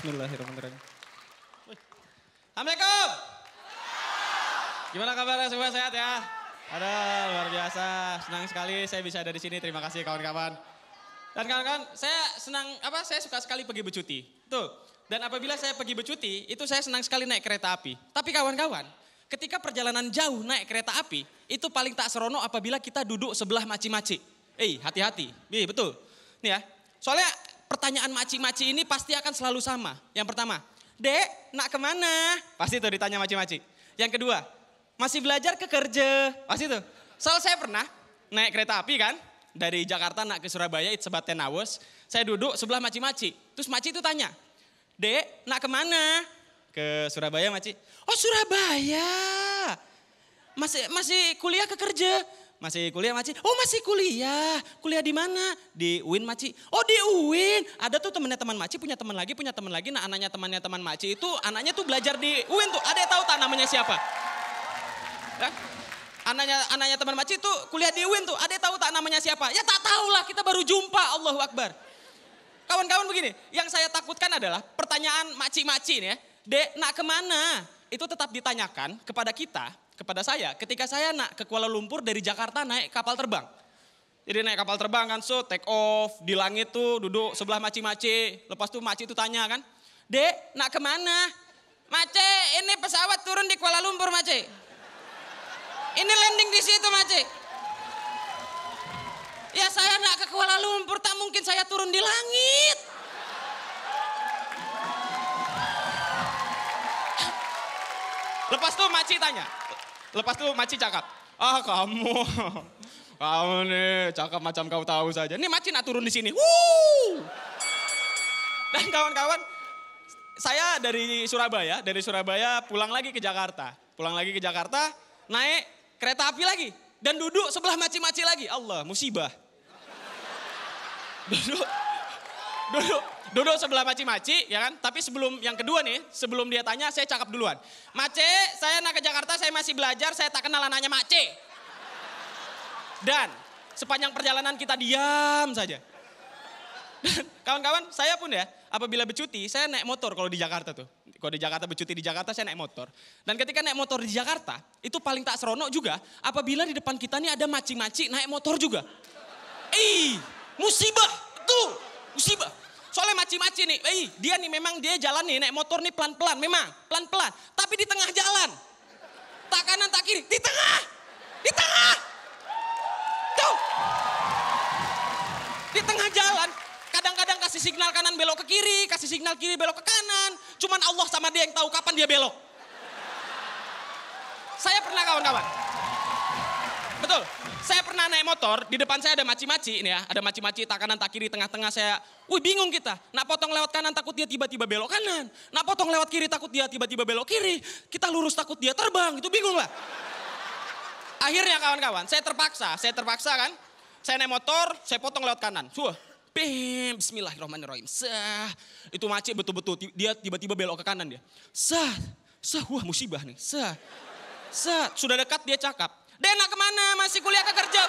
Bismillahirrahmanirrahim. Assalamualaikum. Gimana kabarnya semua sehat ya? Ada luar biasa, senang sekali saya bisa ada di sini. Terima kasih kawan-kawan. Dan kawan-kawan, saya senang apa? Saya suka sekali pergi bercuti. Tuh. Dan apabila saya pergi bercuti, itu saya senang sekali naik kereta api. Tapi kawan-kawan, ketika perjalanan jauh naik kereta api, itu paling tak serono apabila kita duduk sebelah maci-maci. Eh, hati-hati. Bi, iya, betul. Nih ya. Soalnya pertanyaan maci-maci ini pasti akan selalu sama. Yang pertama, dek, nak kemana? Pasti itu ditanya maci-maci. Yang kedua, masih belajar ke kerja? Pasti itu. Soal saya pernah naik kereta api kan, dari Jakarta nak ke Surabaya, it's about 10 hours. Saya duduk sebelah maci-maci. Terus maci itu tanya, dek, nak kemana? Ke Surabaya maci. Oh Surabaya, masih masih kuliah ke kerja? Masih kuliah Maci? Oh masih kuliah. Kuliah di mana? Di UIN Maci. Oh di UIN. Ada tuh temennya teman Maci, punya teman lagi, punya teman lagi. Nah anaknya temannya teman Maci itu anaknya tuh belajar di UIN tuh. Ada yang tahu tak namanya siapa? Hah? Anaknya anaknya teman Maci tuh kuliah di UIN tuh. Ada yang tahu tak namanya siapa? Ya tak tahu lah, kita baru jumpa. Allahu Akbar. Kawan-kawan begini, yang saya takutkan adalah pertanyaan maci-maci nih ya. Dek, nak kemana? Itu tetap ditanyakan kepada kita kepada saya ketika saya nak ke Kuala Lumpur dari Jakarta naik kapal terbang. Jadi naik kapal terbang kan, so take off, di langit tuh duduk sebelah maci-maci. Lepas tuh maci itu tanya kan, Dek, nak kemana? Maci, ini pesawat turun di Kuala Lumpur, Maci, Ini landing di situ, Maci. Ya saya nak ke Kuala Lumpur, tak mungkin saya turun di langit. Lepas tuh Maci tanya, Lepas tuh Maci cakap, ah kamu, kamu nih cakap macam kau tahu saja. ini Maci nak turun di sini. Wuh. Dan kawan-kawan, saya dari Surabaya, dari Surabaya pulang lagi ke Jakarta. Pulang lagi ke Jakarta, naik kereta api lagi. Dan duduk sebelah maci-maci lagi. Allah, musibah. Duduk, duduk, duduk sebelah maci-maci, ya kan? Tapi sebelum yang kedua nih, sebelum dia tanya, saya cakap duluan. maci saya pernah ke Jakarta, saya masih belajar, saya tak kenal anaknya Mak Dan sepanjang perjalanan kita diam saja. kawan-kawan, saya pun ya, apabila bercuti, saya naik motor kalau di Jakarta tuh. Kalau di Jakarta bercuti di Jakarta, saya naik motor. Dan ketika naik motor di Jakarta, itu paling tak seronok juga apabila di depan kita nih ada maci-maci naik motor juga. Ih, musibah, tuh musibah. Soalnya maci-maci nih, eh, dia nih memang dia jalan nih naik motor nih pelan-pelan, memang pelan-pelan. Tapi kiri, di tengah, di tengah. Tuh, di tengah jalan. Kadang-kadang kasih signal kanan belok ke kiri, kasih signal kiri belok ke kanan. Cuman Allah sama dia yang tahu kapan dia belok. Saya pernah kawan-kawan, Betul. Saya pernah naik motor, di depan saya ada maci-maci ini ya. Ada maci-maci tak kanan tak kiri tengah-tengah saya. Wih bingung kita. Nak potong lewat kanan takut dia tiba-tiba belok kanan. Nak potong lewat kiri takut dia tiba-tiba belok kiri. Kita lurus takut dia terbang. Itu bingung lah. Akhirnya kawan-kawan, saya terpaksa. Saya terpaksa kan. Saya naik motor, saya potong lewat kanan. Suah. Bim, bismillahirrahmanirrahim. Sah. Itu maci betul-betul dia tiba-tiba belok ke kanan dia. Sah. Sah, wah musibah nih. Sah. Sah, sudah dekat dia cakap Dena kemana? Masih kuliah ke kerja?